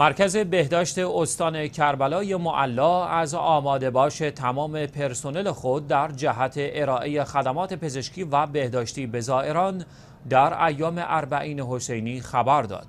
مرکز بهداشت استان کربلای معلا از آماده باش تمام پرسنل خود در جهت ارائه خدمات پزشکی و بهداشتی به زائران در ایام اربعین حسینی خبر داد.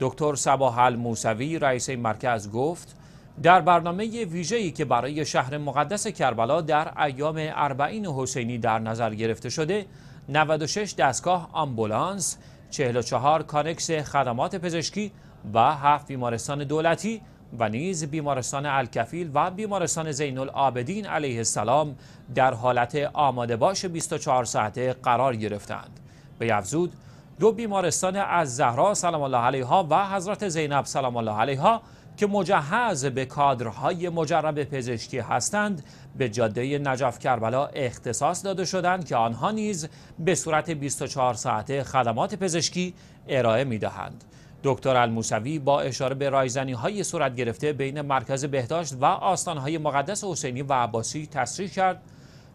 دکتر سباحل موسوی رئیس مرکز گفت در برنامه ویژه‌ای که برای شهر مقدس کربلا در ایام اربعین حسینی در نظر گرفته شده 96 دستگاه آمبولانس 44 کانکس خدمات پزشکی و 7 بیمارستان دولتی و نیز بیمارستان الکفیل و بیمارستان زین العابدین علیه السلام در حالت آماده باش 24 ساعته قرار گرفتند به یفزود دو بیمارستان از زهرا سلام الله علیها و حضرت زینب سلام الله علیها که مجهز به کادرهای مجرب پزشکی هستند به جاده نجف کربلا اختصاص داده شدند که آنها نیز به صورت 24 ساعته خدمات پزشکی ارائه می دهند. دکتر الموسوی با اشاره به رایزنی های صورت گرفته بین مرکز بهداشت و آستانهای مقدس حسینی و عباسی تصریح کرد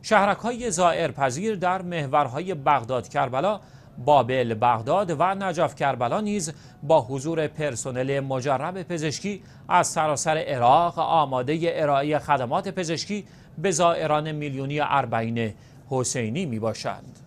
شهرک های زائر پذیر در محورهای بغداد کربلا بابل، بغداد و نجف کربلا نیز با حضور پرسنل مجرب پزشکی از سراسر عراق آماده ارائه خدمات پزشکی به زائران میلیونی اربعین حسینی می باشند.